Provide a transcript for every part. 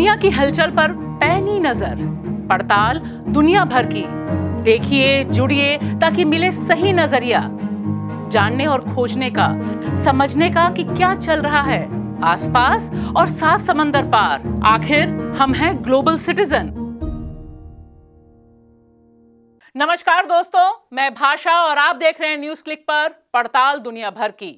दुनिया की हलचल पर पैनी नजर पड़ताल दुनिया भर की देखिए जुड़िए ताकि मिले सही नजरिया जानने और खोजने का समझने का कि क्या चल रहा है आसपास और सात समंदर पार आखिर हम हैं ग्लोबल सिटीजन नमस्कार दोस्तों मैं भाषा और आप देख रहे हैं न्यूज क्लिक पर पड़ताल दुनिया भर की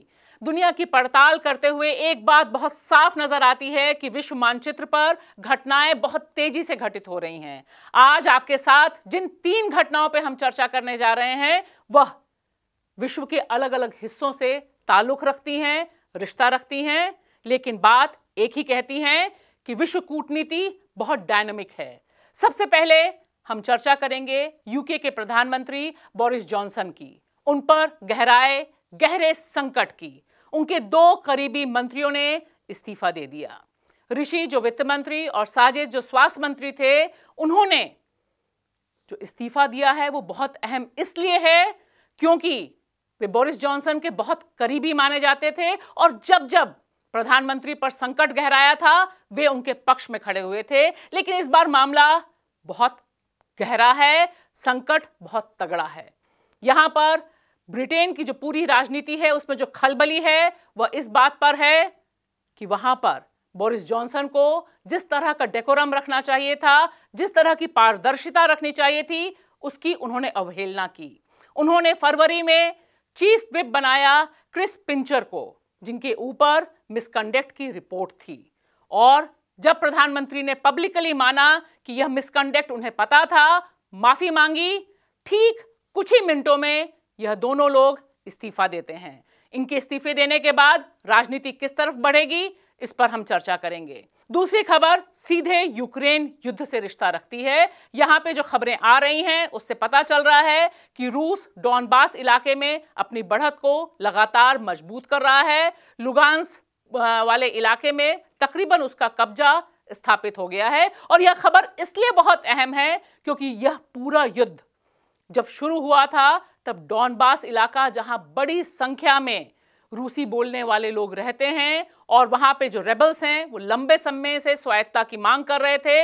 दुनिया की पड़ताल करते हुए एक बात बहुत साफ नजर आती है कि विश्व मानचित्र पर घटनाएं बहुत तेजी से घटित हो रही हैं आज आपके साथ जिन तीन घटनाओं पर हम चर्चा करने जा रहे हैं वह विश्व के अलग अलग हिस्सों से ताल्लुक रखती हैं रिश्ता रखती हैं लेकिन बात एक ही कहती है कि विश्व कूटनीति बहुत डायनेमिक है सबसे पहले हम चर्चा करेंगे यूके के प्रधानमंत्री बोरिस जॉनसन की उन पर गहराए गहरे संकट की उनके दो करीबी मंत्रियों ने इस्तीफा दे दिया ऋषि जो वित्त मंत्री और साजिद जो स्वास्थ्य मंत्री थे उन्होंने जो इस्तीफा दिया है वो बहुत अहम इसलिए है क्योंकि वे बोरिस जॉनसन के बहुत करीबी माने जाते थे और जब जब प्रधानमंत्री पर संकट गहराया था वे उनके पक्ष में खड़े हुए थे लेकिन इस बार मामला बहुत गहरा है संकट बहुत तगड़ा है यहां पर ब्रिटेन की जो पूरी राजनीति है उसमें जो खलबली है वह इस बात पर है कि वहां पर बोरिस जॉनसन को जिस तरह का डेकोरम रखना चाहिए था जिस तरह की पारदर्शिता रखनी चाहिए थी उसकी उन्होंने अवहेलना की उन्होंने फरवरी में चीफ विप बनाया क्रिस पिंचर को जिनके ऊपर मिसकंडक्ट की रिपोर्ट थी और जब प्रधानमंत्री ने पब्लिकली माना कि यह मिसकंडक्ट उन्हें पता था माफी मांगी ठीक कुछ ही मिनटों में यह दोनों लोग इस्तीफा देते हैं इनके इस्तीफे देने के बाद राजनीति किस तरफ बढ़ेगी इस पर हम चर्चा करेंगे दूसरी खबर सीधे यूक्रेन युद्ध से रिश्ता रखती है यहाँ पे जो खबरें आ रही हैं उससे पता चल रहा है कि रूस डॉनबास इलाके में अपनी बढ़त को लगातार मजबूत कर रहा है लुगांस वाले इलाके में तकरीबन उसका कब्जा स्थापित हो गया है और यह खबर इसलिए बहुत अहम है क्योंकि यह पूरा युद्ध जब शुरू हुआ था तब डॉनबास इलाका जहां बड़ी संख्या में रूसी बोलने वाले लोग रहते हैं और वहां पे जो रेबल्स हैं वो लंबे समय से स्वायत्ता की मांग कर रहे थे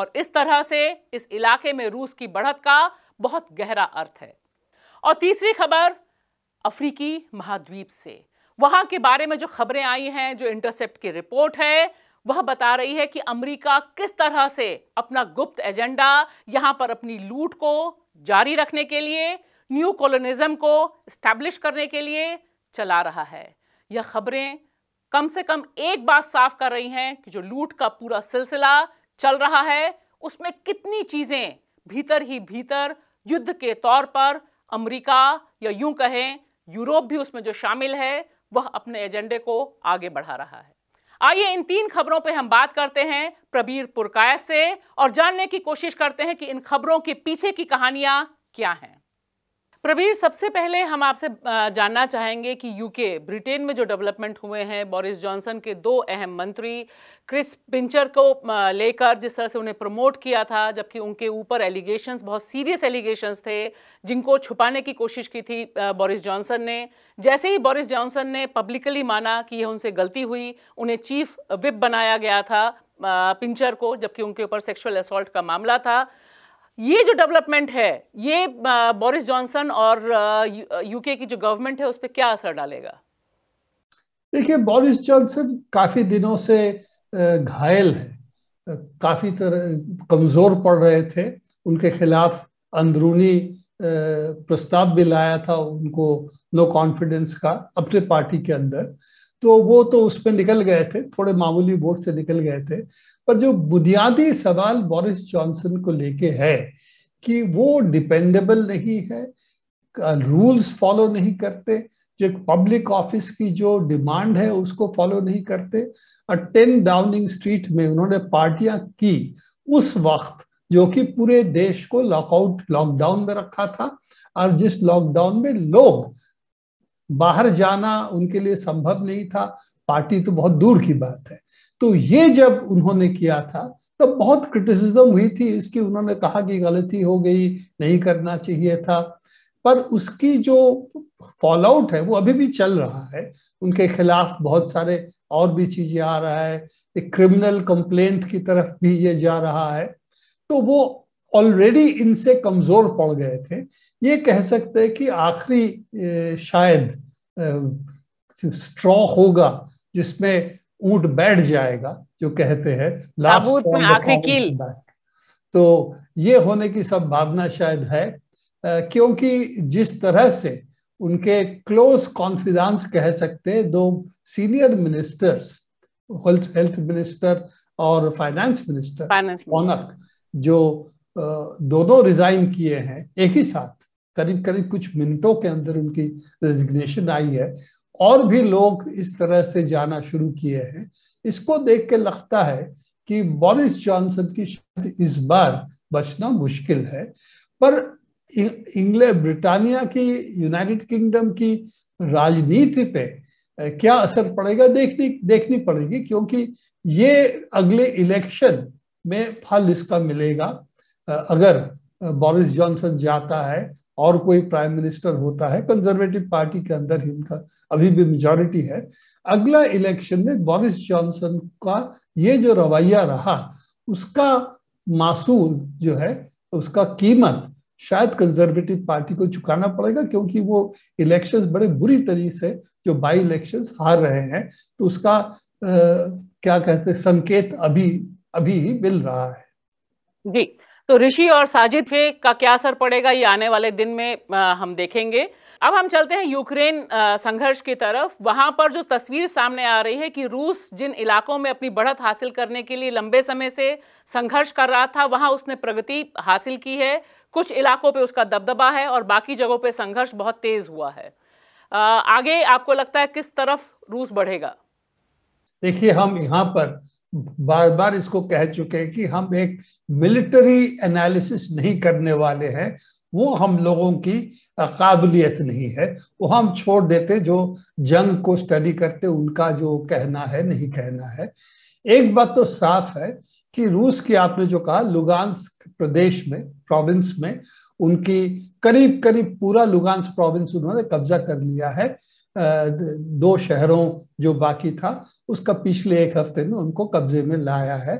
और इस तरह से इस इलाके में रूस की बढ़त का बहुत गहरा अर्थ है और तीसरी खबर अफ्रीकी महाद्वीप से वहां के बारे में जो खबरें आई हैं जो इंटरसेप्ट की रिपोर्ट है वह बता रही है कि अमेरिका किस तरह से अपना गुप्त एजेंडा यहां पर अपनी लूट को जारी रखने के लिए न्यू कॉलोनिज्म को स्टैब्लिश करने के लिए चला रहा है यह खबरें कम से कम एक बात साफ कर रही हैं कि जो लूट का पूरा सिलसिला चल रहा है उसमें कितनी चीज़ें भीतर ही भीतर युद्ध के तौर पर अमेरिका या यूं कहें यूरोप भी उसमें जो शामिल है वह अपने एजेंडे को आगे बढ़ा रहा है आइए इन तीन खबरों पर हम बात करते हैं प्रबीर पुरकाय से और जानने की कोशिश करते हैं कि इन खबरों के पीछे की कहानियां क्या हैं प्रवीर सबसे पहले हम आपसे जानना चाहेंगे कि यूके ब्रिटेन में जो डेवलपमेंट हुए हैं बोरिस जॉनसन के दो अहम मंत्री क्रिस पिंचर को लेकर जिस तरह से उन्हें प्रमोट किया था जबकि उनके ऊपर एलिगेशंस बहुत सीरियस एलिगेशंस थे जिनको छुपाने की कोशिश की थी बोरिस जॉनसन ने जैसे ही बोरिस जॉनसन ने पब्लिकली माना कि यह उनसे गलती हुई उन्हें चीफ विप बनाया गया था पिंचर को जबकि उनके ऊपर सेक्सुअल असॉल्ट का मामला था ये जो डेवलपमेंट है ये बोरिस जॉनसन और यूके की जो गवर्नमेंट है उस पर क्या असर डालेगा देखिए बोरिस जॉनसन काफी दिनों से घायल है काफी तरह कमजोर पड़ रहे थे उनके खिलाफ अंदरूनी प्रस्ताव भी लाया था उनको नो कॉन्फिडेंस का अपने पार्टी के अंदर तो वो तो उस पर निकल गए थे थोड़े मामूली वोट से निकल गए थे पर जो बुनियादी सवाल बोरिस जॉनसन को लेके है कि वो डिपेंडेबल नहीं है रूल्स फॉलो नहीं करते जो एक पब्लिक ऑफिस की जो डिमांड है उसको फॉलो नहीं करते और टेन डाउनिंग स्ट्रीट में उन्होंने पार्टियां की उस वक्त जो कि पूरे देश को लॉकआउट लॉकडाउन में रखा था और जिस लॉकडाउन में लोग बाहर जाना उनके लिए संभव नहीं था पार्टी तो बहुत दूर की बात है तो ये जब उन्होंने किया था तब तो बहुत क्रिटिसिज्म हुई थी इसकी उन्होंने कहा कि गलती हो गई नहीं करना चाहिए था पर उसकी जो फॉलोआउट है वो अभी भी चल रहा है उनके खिलाफ बहुत सारे और भी चीजें आ रहा है एक क्रिमिनल कंप्लेंट की तरफ भी ये जा रहा है तो वो ऑलरेडी इनसे कमजोर पड़ गए थे ये कह सकते हैं कि आखिरी शायद स्ट्रॉ होगा जिसमें ऊट बैठ जाएगा जो कहते हैं लास्ट आखिरी तो ये होने की संभावना शायद है क्योंकि जिस तरह से उनके क्लोज कॉन्फिडेंस कह सकते हैं दो senior ministers health health minister और फाइनेंस मिनिस्टर कौनक जो दोनों रिजाइन किए हैं एक ही साथ करीब करीब कुछ मिनटों के अंदर उनकी रेजिग्नेशन आई है और भी लोग इस तरह से जाना शुरू किए हैं इसको देख के लगता है कि बोरिस जॉनसन की शायद इस बार बचना मुश्किल है पर इंग्लैंड ब्रिटानिया की यूनाइटेड किंगडम की राजनीति पे क्या असर पड़ेगा देखनी देखनी पड़ेगी क्योंकि ये अगले इलेक्शन में फल इसका मिलेगा अगर बोरिस जॉनसन जाता है और कोई प्राइम मिनिस्टर होता है कंजर्वेटिव पार्टी के अंदर ही उनका अभी भी मेजोरिटी है अगला इलेक्शन में बोरिस जॉनसन का ये जो रवैया रहा उसका मासूल जो है उसका कीमत शायद कंजर्वेटिव पार्टी को चुकाना पड़ेगा क्योंकि वो इलेक्शंस बड़े बुरी तरीके से जो बाई इलेक्शंस हार रहे हैं तो उसका आ, क्या कहते संकेत अभी अभी ही मिल रहा है जी तो ऋषि और साजिद फे का क्या असर पड़ेगा ये आने वाले दिन में हम देखेंगे अब हम चलते हैं यूक्रेन संघर्ष की तरफ वहाँ पर जो तस्वीर सामने आ रही है कि रूस जिन इलाकों में अपनी बढ़त हासिल करने के लिए लंबे समय से संघर्ष कर रहा था वहाँ उसने प्रगति हासिल की है कुछ इलाकों पे उसका दबदबा है और बाकी जगहों पे संघर्ष बहुत तेज़ हुआ है आगे आपको लगता है किस तरफ रूस बढ़ेगा देखिए हम यहाँ पर बार बार इसको कह चुके हैं कि हम एक मिलिट्री एनालिसिस नहीं करने वाले हैं वो हम लोगों की काबिलियत नहीं है वो हम छोड़ देते जो जंग को स्टडी करते उनका जो कहना है नहीं कहना है एक बात तो साफ है कि रूस की आपने जो कहा लुगांस प्रदेश में प्रोविंस में उनकी करीब करीब पूरा लुगांस प्रोविंस उन्होंने कब्जा कर लिया है दो शहरों जो बाकी था उसका पिछले एक हफ्ते में उनको कब्जे में लाया है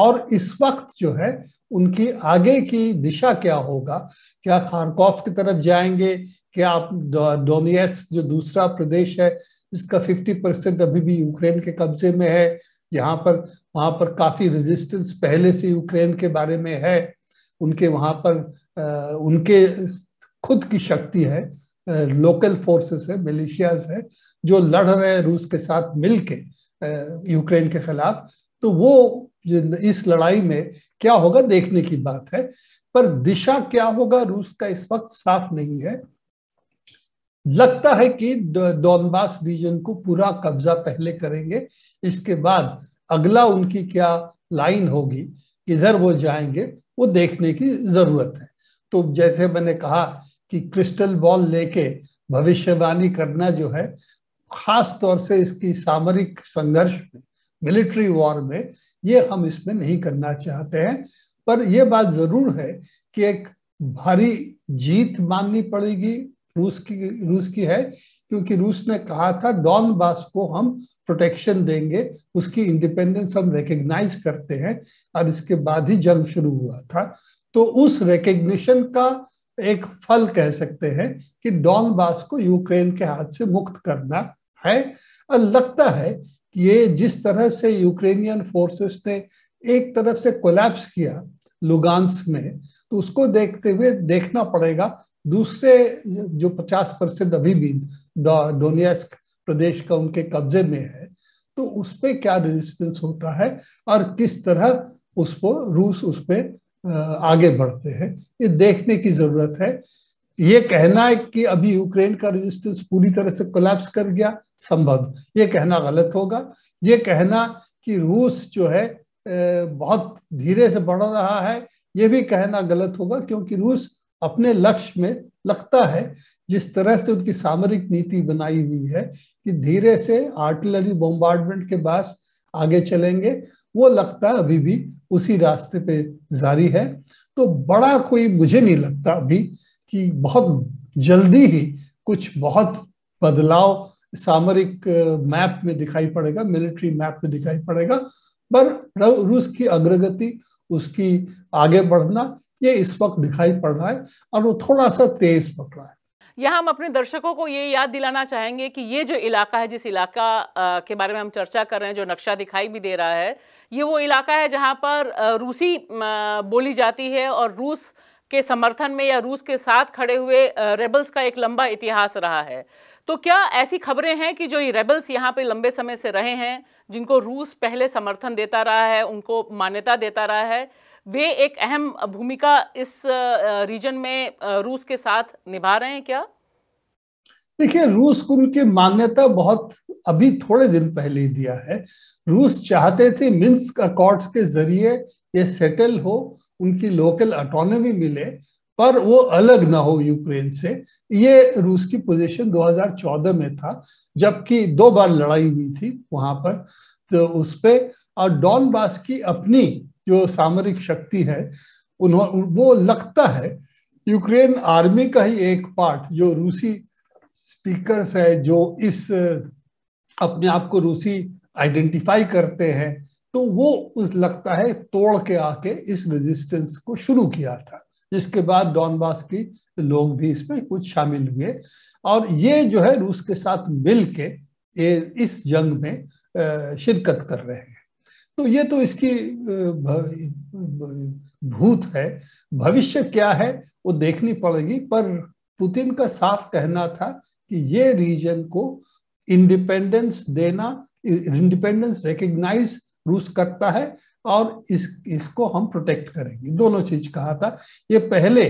और इस वक्त जो है उनकी आगे की दिशा क्या होगा क्या खारकॉफ की तरफ जाएंगे क्या आप डोनियस जो दूसरा प्रदेश है जिसका 50 परसेंट अभी भी यूक्रेन के कब्जे में है जहाँ पर वहाँ पर काफ़ी रेजिस्टेंस पहले से यूक्रेन के बारे में है उनके वहाँ पर आ, उनके खुद की शक्ति है लोकल फोर्सेस है मिलिशियाज है जो लड़ रहे हैं रूस के साथ मिलके यूक्रेन के खिलाफ तो वो इस लड़ाई में क्या होगा देखने की बात है पर दिशा क्या होगा रूस का इस वक्त साफ नहीं है लगता है कि डॉनबास रीजन को पूरा कब्जा पहले करेंगे इसके बाद अगला उनकी क्या लाइन होगी किधर वो जाएंगे वो देखने की जरूरत है तो जैसे मैंने कहा कि क्रिस्टल बॉल लेके भविष्यवाणी करना जो है खास तौर से इसकी सामरिक संघर्ष में मिलिट्री वॉर में ये हम इसमें नहीं करना चाहते हैं पर यह बात जरूर है कि एक भारी जीत माननी पड़ेगी रूस की रूस की है क्योंकि रूस ने कहा था डॉन बास को हम प्रोटेक्शन देंगे उसकी इंडिपेंडेंस हम रिकग्नाइज करते हैं और इसके बाद ही जंग शुरू हुआ था तो उस रिकग्निशन का एक फल कह सकते हैं कि डॉनबास को यूक्रेन के हाथ से मुक्त करना है और लगता है कि ये जिस तरह से यूक्रेनियन फोर्सेस ने एक तरफ से कोलैप्स किया लुगांस में तो उसको देखते हुए देखना पड़ेगा दूसरे जो 50 परसेंट अभी भी डोनियस्क प्रदेश का उनके कब्जे में है तो उस पर क्या रेजिस्टेंस होता है और किस तरह उसको रूस उस पर आगे बढ़ते हैं ये देखने की जरूरत है ये कहना है कि अभी यूक्रेन का रेजिस्टेंस पूरी तरह से कोलैप्स कर गया संभव ये कहना गलत होगा ये कहना कि रूस जो है बहुत धीरे से बढ़ रहा है ये भी कहना गलत होगा क्योंकि रूस अपने लक्ष्य में लगता है जिस तरह से उनकी सामरिक नीति बनाई हुई है कि धीरे से आर्टिलरी बॉम्बार्डमेंट के बाद आगे चलेंगे वो लगता है अभी भी उसी रास्ते पे जारी है तो बड़ा कोई मुझे नहीं लगता अभी कि बहुत जल्दी ही कुछ बहुत बदलाव सामरिक मैप में दिखाई पड़ेगा मिलिट्री मैप में दिखाई पड़ेगा पर रूस की अग्रगति उसकी आगे बढ़ना ये इस वक्त दिखाई पड़ रहा है और वो थोड़ा सा तेज पड़ रहा है यहाँ हम अपने दर्शकों को ये याद दिलाना चाहेंगे कि ये जो इलाका है जिस इलाका के बारे में हम चर्चा कर रहे हैं जो नक्शा दिखाई भी दे रहा है ये वो इलाका है जहाँ पर रूसी बोली जाती है और रूस के समर्थन में या रूस के साथ खड़े हुए रेबल्स का एक लंबा इतिहास रहा है तो क्या ऐसी खबरें हैं कि जो ये रेबल्स यहाँ पे लंबे समय से रहे हैं जिनको रूस पहले समर्थन देता रहा है उनको मान्यता देता रहा है वे एक अहम भूमिका इस रीजन में रूस के साथ निभा रहे हैं क्या देखिए रूस को उनकी मान्यता बहुत अभी थोड़े दिन पहले ही दिया है रूस चाहते थे मिन्स्क अकॉर्ड्स के जरिए ये सेटल हो उनकी लोकल अटोनमी मिले पर वो अलग ना हो यूक्रेन से ये रूस की पोजीशन 2014 में था जबकि दो बार लड़ाई हुई थी वहां पर तो उस पर और डॉनबास की अपनी जो सामरिक शक्ति है उन्होंने वो लगता है यूक्रेन आर्मी का ही एक पार्ट जो रूसी स्पीकर्स है जो इस अपने आप को रूसी आइडेंटिफाई करते हैं तो वो उस लगता है तोड़ के आके इस रेजिस्टेंस को शुरू किया था जिसके बाद डॉनबास की लोग भी इसमें कुछ शामिल हुए और ये जो है रूस के साथ मिल के ये इस जंग में शिरकत कर रहे हैं तो ये तो इसकी भूत है भविष्य क्या है वो देखनी पड़ेगी पर पुतिन का साफ कहना था कि ये रीजन को इंडिपेंडेंस देना इंडिपेंडेंस रिकग्नाइज रूस करता है और इस इसको हम प्रोटेक्ट करेंगे दोनों चीज कहा था ये पहले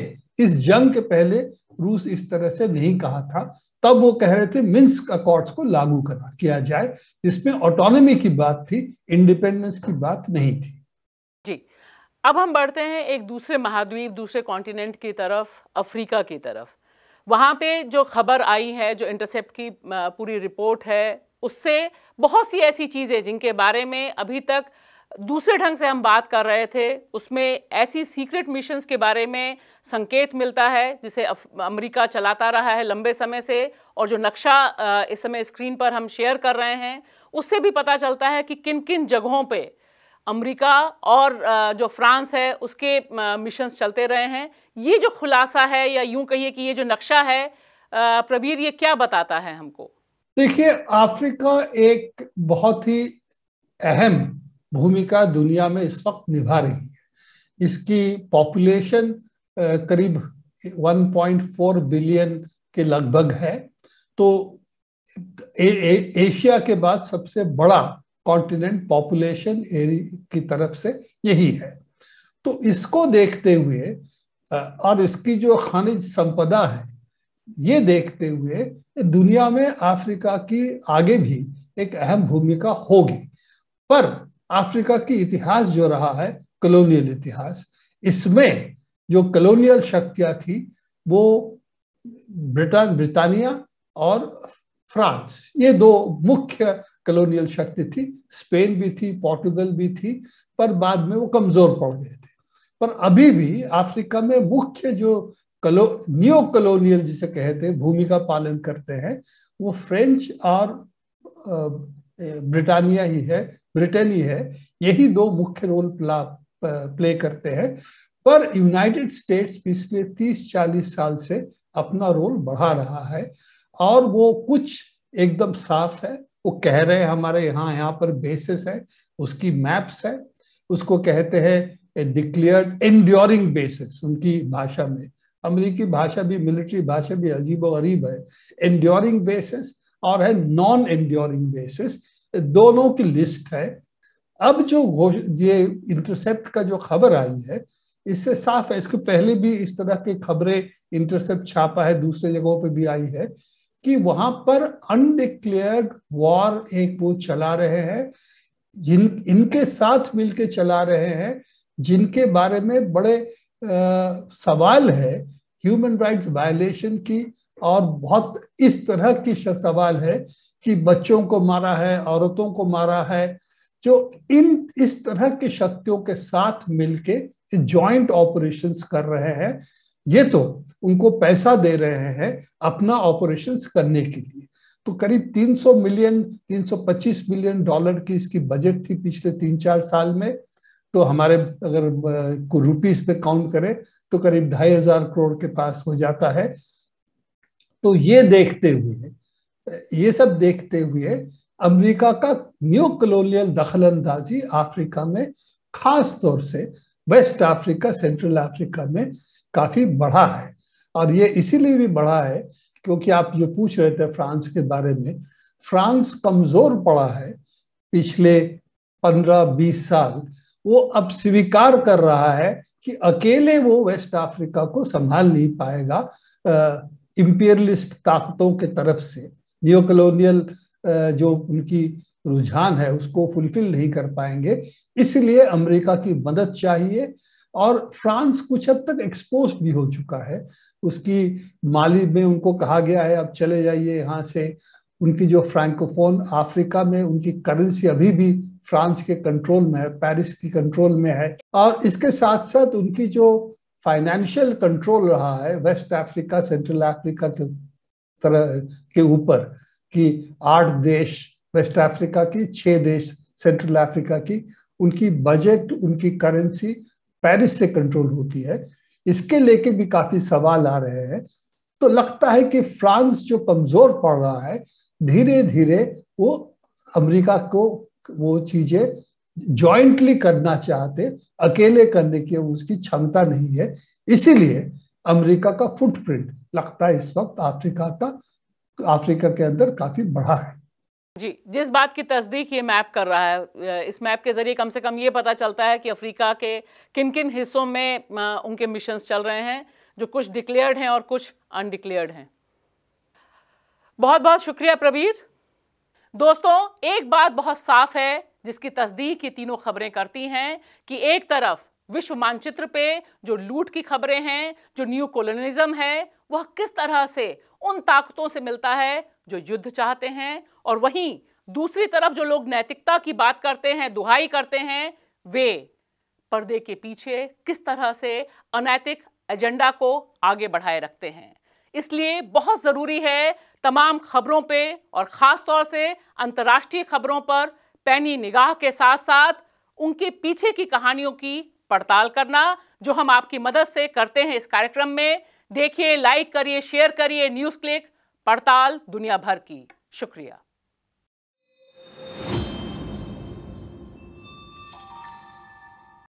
इस जंग के पहले रूस इस तरह से नहीं कहा था तब वो कह रहे थे मिन्स्क अकॉर्ड्स को लागू करा किया जाए जिसमें ऑटोनॉमी की बात थी इंडिपेंडेंस की बात नहीं थी जी अब हम बढ़ते हैं एक दूसरे महाद्वीप दूसरे कॉन्टिनेंट की तरफ अफ्रीका की तरफ वहाँ पे जो खबर आई है जो इंटरसेप्ट की पूरी रिपोर्ट है उससे बहुत सी ऐसी चीज़ें जिनके बारे में अभी तक दूसरे ढंग से हम बात कर रहे थे उसमें ऐसी सीक्रेट मिशंस के बारे में संकेत मिलता है जिसे अमेरिका चलाता रहा है लंबे समय से और जो नक्शा इस समय स्क्रीन पर हम शेयर कर रहे हैं उससे भी पता चलता है कि किन किन जगहों पे अमेरिका और जो फ्रांस है उसके मिशंस चलते रहे हैं ये जो खुलासा है या यूं कहिए कि ये जो नक्शा है प्रबीर ये क्या बताता है हमको देखिए अफ्रीका एक बहुत ही अहम भूमिका दुनिया में इस वक्त निभा रही है इसकी पॉपुलेशन करीब 1.4 बिलियन के लगभग है तो ए, ए, एशिया के बाद सबसे बड़ा कॉन्टिनेंट पॉपुलेशन एरिया की तरफ से यही है तो इसको देखते हुए और इसकी जो खनिज संपदा है ये देखते हुए दुनिया में अफ्रीका की आगे भी एक अहम भूमिका होगी पर अफ्रीका की इतिहास जो रहा है कलोनियल इतिहास इसमें जो कलोनियल शक्तियां थी वो ब्रिटेन ब्रिटानिया और फ्रांस ये दो मुख्य कलोनियल शक्ति थी स्पेन भी थी पोर्टुगल भी थी पर बाद में वो कमजोर पड़ गए थे पर अभी भी अफ्रीका में मुख्य जो कलो न्यू कलोनियल जिसे कहते हैं भूमि का पालन करते हैं वो फ्रेंच और ब्रिटानिया ही है ब्रिटेन ही है यही दो मुख्य रोल प्ला प्ले करते हैं पर यूनाइटेड स्टेट्स पिछले 30-40 साल से अपना रोल बढ़ा रहा है और वो कुछ एकदम साफ है वो कह रहे हैं हमारे यहाँ यहाँ पर बेसिस है उसकी मैप्स है उसको कहते हैं ए डिक्लेयर एंड्योरिंग बेसिस उनकी भाषा में अमरीकी भाषा भी मिलिट्री भाषा भी अजीब गरीब है एंड्योरिंग बेसिस और है नॉन एंड्योरिंग बेसिस दोनों की लिस्ट है अब जो ये इंटरसेप्ट का जो खबर आई है इससे साफ है इसके पहले भी इस तरह की खबरें इंटरसेप्ट छापा है दूसरे जगहों पे भी आई है कि वहां पर अनडिक्लेयर्ड वॉर एक वो चला रहे हैं जिन इनके साथ मिलके चला रहे हैं जिनके बारे में बड़े आ, सवाल है ह्यूमन राइट्स वायलेशन की और बहुत इस तरह की सवाल है कि बच्चों को मारा है औरतों को मारा है जो इन इस तरह की शक्तियों के साथ मिलके जॉइंट ऑपरेशंस कर रहे हैं ये तो उनको पैसा दे रहे हैं अपना ऑपरेशंस करने के लिए तो करीब 300 मिलियन 325 मिलियन डॉलर की इसकी बजट थी पिछले तीन चार साल में तो हमारे अगर को रुपीस पे काउंट करें तो करीब ढाई हजार करोड़ के पास हो जाता है तो ये देखते हुए ये सब देखते हुए अमेरिका का न्यू कलोनियल दखल अंदाजी अफ्रीका में खास तौर से वेस्ट अफ्रीका सेंट्रल अफ्रीका में काफी बढ़ा है और ये इसीलिए भी बढ़ा है क्योंकि आप जो पूछ रहे थे फ्रांस के बारे में फ्रांस कमजोर पड़ा है पिछले पंद्रह बीस साल वो अब स्वीकार कर रहा है कि अकेले वो वेस्ट अफ्रीका को संभाल नहीं पाएगा इम्पीरियलिस्ट ताकतों के तरफ से जियो कलोनियल जो उनकी रुझान है उसको फुलफिल नहीं कर पाएंगे इसलिए अमेरिका की मदद चाहिए और फ्रांस कुछ हद तक एक्सपोज भी हो चुका है उसकी माली में उनको कहा गया है अब चले जाइए यहाँ से उनकी जो फ्रैंकोफोन अफ्रीका में उनकी करेंसी अभी भी फ्रांस के कंट्रोल में है पेरिस की कंट्रोल में है और इसके साथ साथ उनकी जो फाइनेंशियल कंट्रोल रहा है वेस्ट अफ्रीका सेंट्रल अफ्रीका के तरह के ऊपर कि आठ देश वेस्ट अफ्रीका की छह देश सेंट्रल अफ्रीका की उनकी बजट उनकी करेंसी पेरिस से कंट्रोल होती है इसके लेके भी काफी सवाल आ रहे हैं तो लगता है कि फ्रांस जो कमजोर पड़ रहा है धीरे धीरे वो अमेरिका को वो चीजें जॉइंटली करना चाहते अकेले करने की उसकी क्षमता नहीं है इसीलिए अमेरिका का फुटप्रिंट लगता है इस वक्त अफ्रीका का अफ्रीका के अंदर काफी बड़ा है जी जिस बात की तस्दीक ये मैप कर रहा है इस मैप के जरिए कम से कम ये पता चलता है कि अफ्रीका के किन किन हिस्सों में उनके मिशन चल रहे हैं जो कुछ डिक्लेयर्ड हैं और कुछ अनडिक्लेयर्ड हैं बहुत बहुत शुक्रिया प्रवीर दोस्तों एक बात बहुत साफ है जिसकी तस्दीक ये तीनों खबरें करती हैं कि एक तरफ विश्व मानचित्र पे जो लूट की खबरें हैं जो न्यू कॉलोनिज्म है वह किस तरह से उन ताकतों से मिलता है जो युद्ध चाहते हैं और वहीं दूसरी तरफ जो लोग नैतिकता की बात करते हैं दुहाई करते हैं वे पर्दे के पीछे किस तरह से अनैतिक एजेंडा को आगे बढ़ाए रखते हैं इसलिए बहुत ज़रूरी है तमाम खबरों पे और ख़ास तौर से अंतर्राष्ट्रीय खबरों पर पैनी निगाह के साथ साथ उनके पीछे की कहानियों की पड़ताल करना जो हम आपकी मदद से करते हैं इस कार्यक्रम में देखिए लाइक करिए शेयर करिए न्यूज़ क्लिक पड़ताल दुनिया भर की शुक्रिया